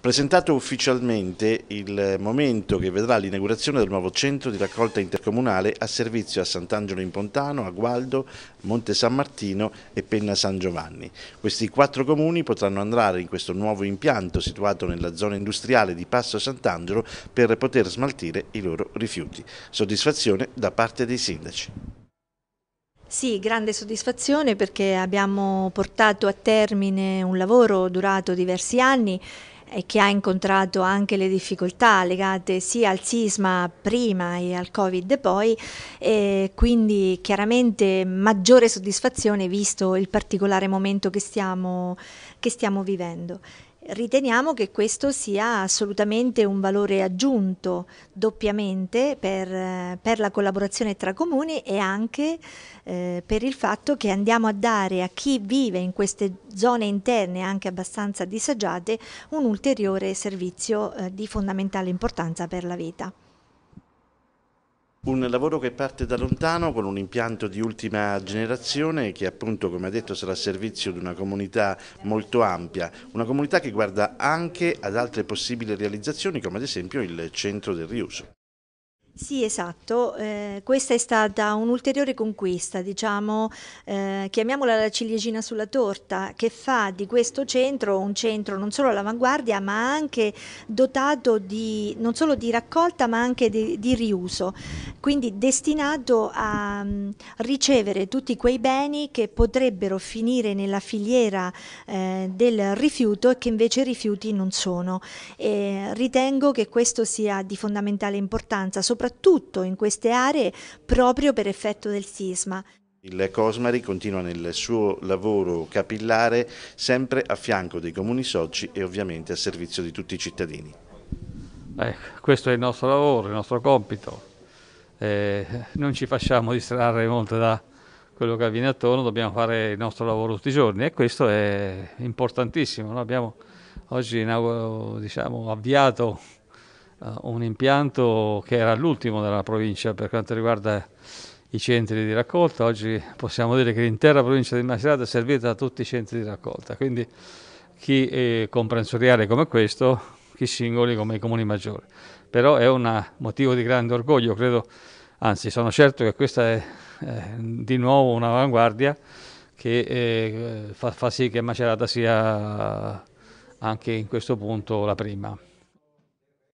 presentato ufficialmente il momento che vedrà l'inaugurazione del nuovo centro di raccolta intercomunale a servizio a Sant'Angelo in Pontano, a Gualdo, Monte San Martino e Penna San Giovanni. Questi quattro comuni potranno andare in questo nuovo impianto situato nella zona industriale di Passo Sant'Angelo per poter smaltire i loro rifiuti. Soddisfazione da parte dei sindaci. Sì, grande soddisfazione perché abbiamo portato a termine un lavoro durato diversi anni e che ha incontrato anche le difficoltà legate sia al sisma prima e al Covid poi, e quindi chiaramente maggiore soddisfazione visto il particolare momento che stiamo, che stiamo vivendo. Riteniamo che questo sia assolutamente un valore aggiunto doppiamente per, eh, per la collaborazione tra comuni e anche eh, per il fatto che andiamo a dare a chi vive in queste zone interne anche abbastanza disagiate un ulteriore servizio eh, di fondamentale importanza per la vita. Un lavoro che parte da lontano con un impianto di ultima generazione che appunto come ha detto sarà a servizio di una comunità molto ampia, una comunità che guarda anche ad altre possibili realizzazioni come ad esempio il centro del riuso. Sì, esatto. Eh, questa è stata un'ulteriore conquista, diciamo, eh, chiamiamola la ciliegina sulla torta, che fa di questo centro un centro non solo all'avanguardia, ma anche dotato di, non solo di raccolta, ma anche di, di riuso, quindi destinato a mh, mm, ricevere tutti quei beni che potrebbero finire nella filiera eh, del rifiuto e che invece rifiuti non sono. E ritengo che questo sia di fondamentale importanza, soprattutto soprattutto in queste aree proprio per effetto del sisma. Il Cosmari continua nel suo lavoro capillare sempre a fianco dei comuni soci e ovviamente a servizio di tutti i cittadini. Eh, questo è il nostro lavoro, il nostro compito. Eh, non ci facciamo distrarre molto da quello che avviene attorno, dobbiamo fare il nostro lavoro tutti i giorni e questo è importantissimo. Noi abbiamo oggi diciamo, avviato eh, un impianto che era l'ultimo della provincia per quanto riguarda i centri di raccolta. Oggi possiamo dire che l'intera provincia di Macerata è servita da tutti i centri di raccolta, quindi chi è comprensoriale come questo, chi singoli come i comuni maggiori. Però è un motivo di grande orgoglio, credo, anzi sono certo che questa è eh, di nuovo un'avanguardia che eh, fa, fa sì che Macerata sia anche in questo punto la prima.